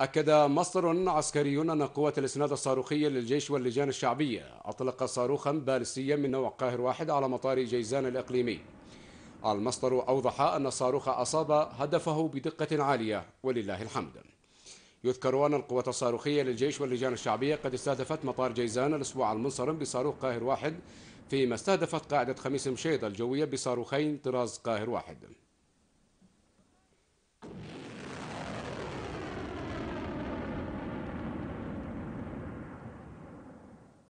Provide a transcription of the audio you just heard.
أكد مصدر عسكري أن قوة الإسناد الصاروخية للجيش واللجان الشعبية أطلق صاروخا بالستيا من نوع قاهر واحد على مطار جيزان الإقليمي المصدر أوضح أن الصاروخ أصاب هدفه بدقة عالية ولله الحمد يذكر أن القوة الصاروخية للجيش واللجان الشعبية قد استهدفت مطار جيزان الأسبوع المنصرم بصاروخ قاهر واحد فيما استهدفت قاعدة خميس مشيط الجوية بصاروخين طراز قاهر واحد